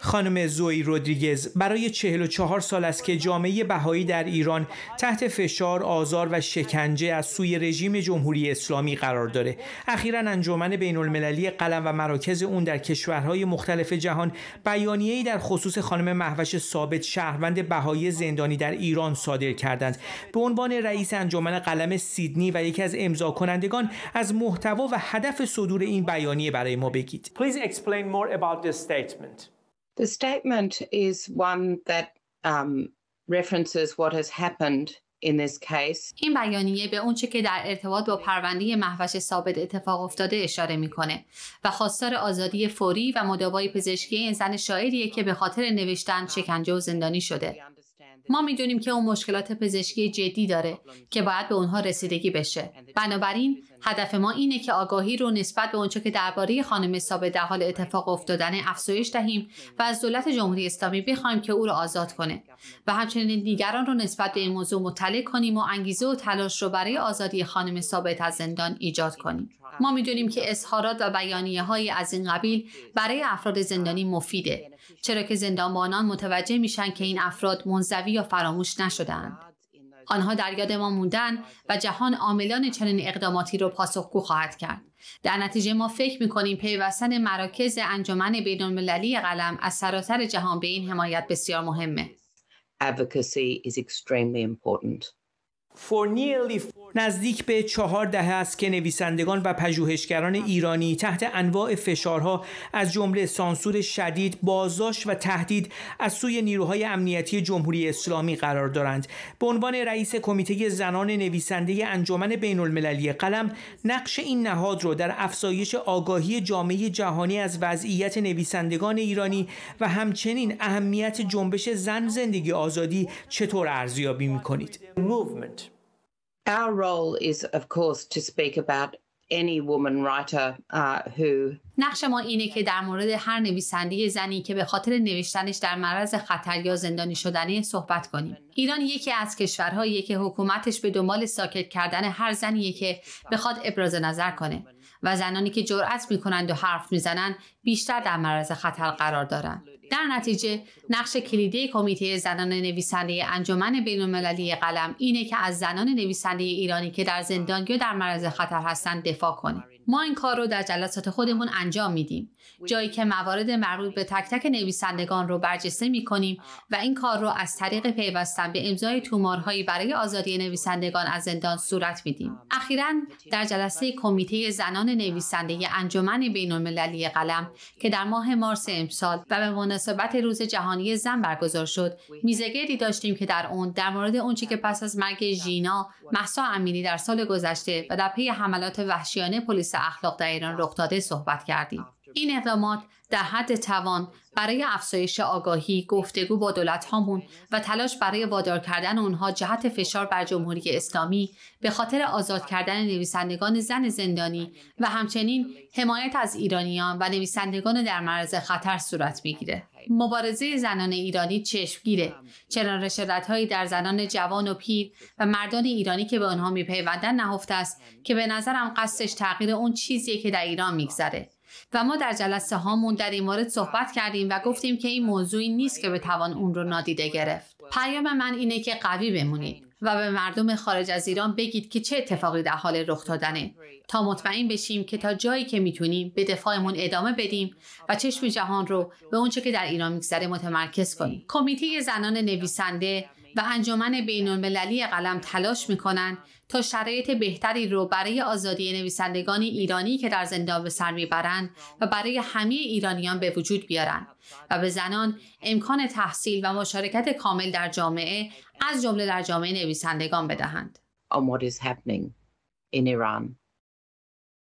خانم زوی رودریگز برای 44 سال است که جامعه بهایی در ایران تحت فشار، آزار و شکنجه از سوی رژیم جمهوری اسلامی قرار داره. اخیرا انجمن بین المللی قلم و مراکز اون در کشورهای مختلف جهان بیانیه‌ای در خصوص خانم محوش ثابت شهروند بهایی زندانی در ایران صادر کردند. به عنوان رئیس انجمن قلم سیدنی و یکی از امضا کنندگان از محتوا و هدف صدور این بیانیه برای ما بگید. more about statement? The statement is one that um, references what has happened in this case. این بیانیه به اونچه که در ارتباط با پرونده محوش ثابت اتفاق افتاده اشاره میکنه و خواستار آزادی فوری و مداوای پزشکی این زن شاعریه که به خاطر نوشتن شکنجه و زندانی شده. ما میدونیم که اون مشکلات پزشکی جدی داره که باید به اونها رسیدگی بشه. بنابراین هدف ما اینه که آگاهی رو نسبت به اونچه که درباره خانم ثابت در حال اتفاق افتادن افزایش دهیم و از دولت جمهوری اسلامی بخوایم که او را آزاد کنه و همچنین دیگران رو نسبت به این موضوع مطلع کنیم و انگیزه و تلاش رو برای آزادی خانم ثابت از زندان ایجاد کنیم ما میدونیم که اظهارات و بیانیه های از این قبیل برای افراد زندانی مفیده چرا که زندانبانان متوجه میشن که این افراد منزوی یا فراموش نشدهاند آنها در یاد ما موندن و جهان عاملان چنین اقداماتی را پاسخگو خواهد کرد در نتیجه ما فکر میکنیم پیوستن مراکز انجمن بین‌المللی قلم از سراسر جهان به این حمایت بسیار مهمه Advocacy نزدیک به چهار دهه است که نویسندگان و پژوهشگران ایرانی تحت انواع فشارها از جمله سانسور شدید، بازداشت و تهدید از سوی نیروهای امنیتی جمهوری اسلامی قرار دارند. به عنوان رئیس کمیته زنان نویسنده انجمن بین المللی قلم، نقش این نهاد را در افزایش آگاهی جامعه جهانی از وضعیت نویسندگان ایرانی و همچنین اهمیت جنبش زن زندگی آزادی چطور ارزیابی می‌کنید؟ Our role is, of course, to speak about any woman writer uh, who نقش ما اینه که در مورد هر نویسنده زنی که به خاطر نوشتنش در معرض خطر یا زندانی شدنی صحبت کنیم. ایران یکی از کشورهایی که حکومتش به دنبال ساکت کردن هر زنی که بخواد ابراز نظر کنه و زنانی که جرأت میکنند و حرف میزنند بیشتر در معرض خطر قرار دارند. در نتیجه نقش کلیدی کمیته زنان نویسنده انجمن بینالمللی قلم اینه که از زنان نویسنده ایرانی که در زندان یا در مرز خطر هستند دفاع کنیم ما این کار رو در جلسات خودمون انجام میدیم جایی که موارد مربوط به تک تک نویسندگان رو برجسته می و این کار رو از طریق پیوستن به امضای تومارهایی برای آزادی نویسندگان از زندان صورت میدیم اخیرا در جلسه کمیته زنان نویسنده انجمن بینالمللی قلم که در ماه مارس امسال و به مناسبت روز جهانی زن برگزار شد میزگردی داشتیم که در اون در مورد اونچه که پس از مرگ ژینا محسا امینی در سال گذشته و در پی حملات وحشیانه پلیس اخلاق در ایران رخ داده صحبت کردیم این اقدامات در حد توان برای افزایش آگاهی، گفتگو با دولت و تلاش برای وادار کردن اونها جهت فشار بر جمهوری اسلامی به خاطر آزاد کردن نویسندگان زن زندانی و همچنین حمایت از ایرانیان و نویسندگان در معرض خطر صورت میگیره. مبارزه زنان ایرانی چشمگیره چنان هایی در زنان جوان و پیر و مردان ایرانی که به آنها میپیوندن نهفته است که به نظرم قصدش تغییر اون چیزیه که در ایران میگذره و ما در جلسه هامون در این مورد صحبت کردیم و گفتیم که این موضوعی نیست که بتوان اون رو نادیده گرفت پیام من اینه که قوی بمونید و به مردم خارج از ایران بگید که چه اتفاقی در حال رخ دادنه تا مطمئن بشیم که تا جایی که میتونیم به دفاعمون ادامه بدیم و چشم جهان رو به اونچه که در ایران میگذره متمرکز کنیم کمیته زنان نویسنده و انجمن بین‌المللی قلم تلاش میکنند تا شرایط بهتری را برای آزادی نویسندگان ایرانی که در زندان به سر میبرند و برای همه ایرانیان به وجود بیارند و به زنان امکان تحصیل و مشارکت کامل در جامعه از جمله در جامعه نویسندگان بدهند. what happening